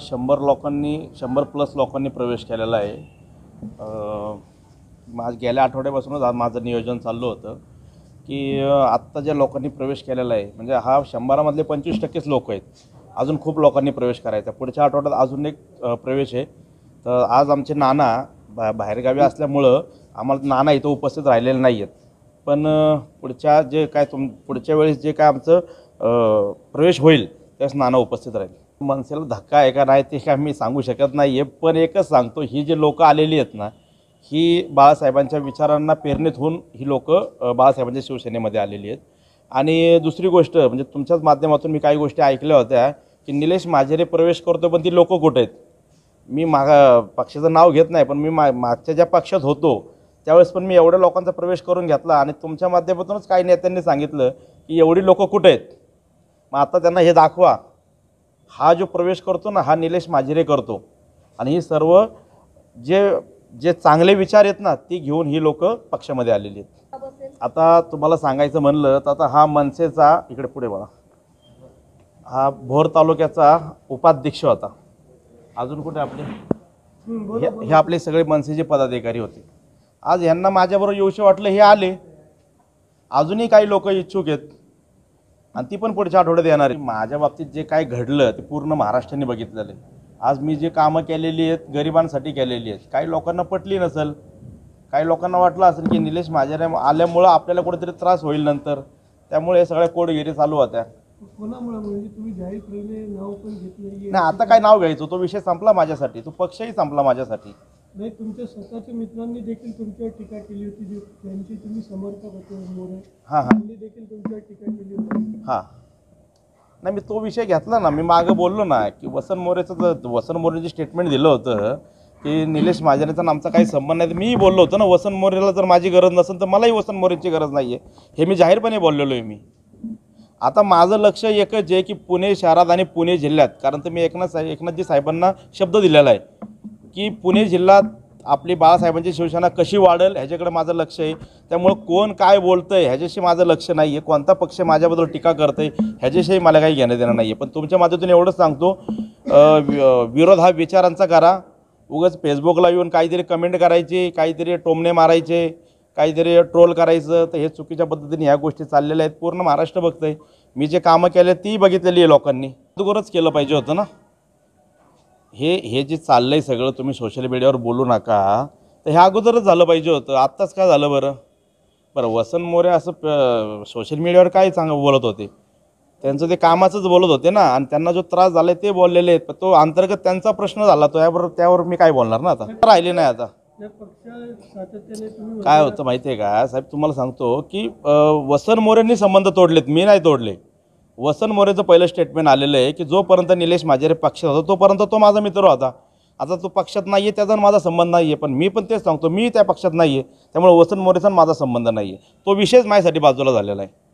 शंभर लोकांनी शंभर प्लस लोकांनी प्रवेश केलेला आहे माझ गेल्या आठवड्यापासूनच आज माझं नियोजन चाललं होतं की आत्ता ज्या लोकांनी प्रवेश केलेला आहे म्हणजे हा शंभरामधले पंचवीस टक्केच लोक आहेत अजून खूप लोकांनी प्रवेश करायचा पुढच्या आठवड्यात अजून एक प्रवेश आहे तर आज आमचे नाना बा बाहेरगावी असल्यामुळं आम्हाला नाना इथं उपस्थित राहिलेले नाही आहेत पण पुढच्या जे काय तुम पुढच्या वेळेस जे काय आमचं प्रवेश होईल त्यास नाना उपस्थित राहील मनसेला धक्का आहे का नाही ते काय मी सांगू शकत नाही आहे पण एकच सांगतो ही जी लोकं आलेली आहेत ना ही बाळासाहेबांच्या विचारांना प्रेरणेत होऊन ही लोकं बाळासाहेबांच्या शिवसेनेमध्ये आलेली आहेत आणि दुसरी गोष्ट म्हणजे तुमच्याच माध्यमातून मी काही गोष्टी ऐकल्या होत्या की निलेश माझेरे प्रवेश करतो पण ती लोकं कुठे आहेत मी मागा पक्षाचं नाव घेत नाही पण मी मा मागच्या ज्या पक्षात होतो त्यावेळेस पण मी एवढ्या लोकांचा प्रवेश करून घेतला आणि तुमच्या माध्यमातूनच काही नेत्यांनी सांगितलं की एवढी लोकं कुठे आहेत मग आता त्यांना हे दाखवा हा जो प्रवेश करतो ना हा निलेश माजिरे करतो आणि ही सर्व जे जे चांगले विचार आहेत ना ती घेऊन ही लोक पक्षामध्ये आलेली आहेत आता तुम्हाला सांगायचं म्हणलं तर आता हा मनसेचा इकडे पुढे बघा हा भोर तालुक्याचा उपाध्यक्ष होता अजून कुठे आपले हे हे आपले सगळे मनसेचे पदाधिकारी होते आज यांना माझ्याबरोबर येऊशी वाटलं हे आले अजूनही काही लोक इच्छुक आहेत आणि ती पण पुढच्या आठवड्यात येणार आहे माझ्या बाबतीत जे काय घडलं ते पूर्ण महाराष्ट्राने बघितलेलं आहे आज मी जे कामं केलेली आहेत गरिबांसाठी केलेली आहेत काही लोकांना पटली नसेल काही लोकांना वाटलं असेल की निलेश माझ्या आल्यामुळं आपल्याला कुठेतरी त्रास होईल नंतर त्यामुळे सगळ्या कोडगिरी चालू होत्या म्हणजे नाही आता काय नाव घ्यायचं तो विषय संपला माझ्यासाठी तो पक्षही संपला माझ्यासाठी नाही तुमच्या स्वतःच्या मित्रांनी देखील तुमच्यावर टीका केली होती जी तुम्ही समर्थक होते देखील तुमच्यावर टीका केली होती हां नाही मी तो विषय घेतला ना मी मागं बोललो ना की वसंत मोरेचं जर वसंत मोरेने स्टेटमेंट दिलं होतं की निलेश महाजनेचा ना आमचा काही संबंध नाही मी बोललो होतो ना वसंत मोरेला जर माझी गरज नसेल तर मलाही वसंत मोरेची गरज नाही आहे हे मी जाहीरपणे बोललेलो आहे मी आता माझं लक्ष एकच आहे की पुणे शहरात आणि पुणे जिल्ह्यात कारण तर मी एकनाथ साहेब एकनाथजी साहेबांना शब्द दिलेला आहे की पुणे जिल्ह्यात आपली बाळासाहेबांची शिवसेना कशी वाढेल ह्याच्याकडे माझं लक्ष आहे त्यामुळं कोण काय बोलतं आहे ह्याच्याशी माझं लक्ष नाही आहे कोणता पक्ष माझ्याबद्दल टीका करतं आहे ह्याच्याशी मला काही घेणं देणं नाही आहे पण तुमच्या माध्यमातून एवढंच सांगतो विरोध हा विचारांचा करा उगाच फेसबुकला येऊन काहीतरी कमेंट करायची काहीतरी टोमणे मारायचे काहीतरी ट्रोल करायचं तर हे चुकीच्या पद्धतीने ह्या गोष्टी चाललेल्या आहेत पूर्ण महाराष्ट्र बघतं आहे मी जे कामं केले ती बघितलेली आहे लोकांनी अगोदरच केलं पाहिजे होतं ना हे हे जे चाललं आहे सगळं तुम्ही सोशल मीडियावर बोलू नका तर ह्या अगोदरच झालं पाहिजे होतं आत्ताच काय झालं बरं बरं वसन मोरे असं सोशल मीडियावर काय चांग बोलत होते त्यांचं ते कामाचंच बोलत होते ना आणि त्यांना जो त्रास झाला ते बोललेले आहेत तो अंतर्गत त्यांचा प्रश्न झाला तो याबरोबर त्यावर मी काय बोलणार ना आता राहिले नाही आता काय होतं माहिती आहे का साहेब तुम्हाला सांगतो की वसन मोरेंनी संबंध तोडलेत मी नाही तोडले वसन मोरेचं पहिलं स्टेटमेंट आलेलं आहे की जोपर्यंत निलेश माझे पक्षात होता तोपर्यंत तो माझा मित्र होता आता तो पक्षात नाही आहे त्याचा माझा संबंध नाही आहे पण मी पण तेच सांगतो मी त्या पक्षात नाही आहे त्यामुळे वसंत मोरेचा माझा संबंध नाही आहे तो विषयच माझ्यासाठी बाजूला झालेला आहे